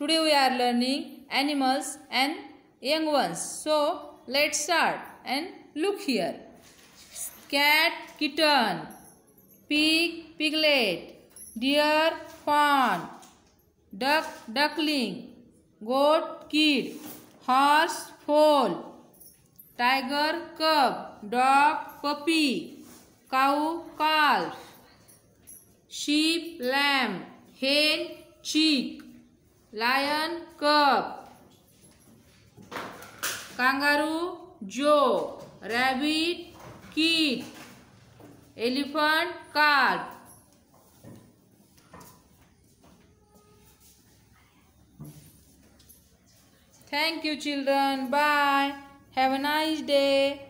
Today we are learning animals and young ones. So let's start and look here. Cat, kitten. Pig, piglet. Deer, fawn. Duck, duckling. Goat, kid. Horse, foal. Tiger, cub. Dog, puppy. Cow, calf. Sheep, lamb. Hen, chick lion cup kangaroo जो rabbit kite elephant card Thank you children. Bye. Have a nice day.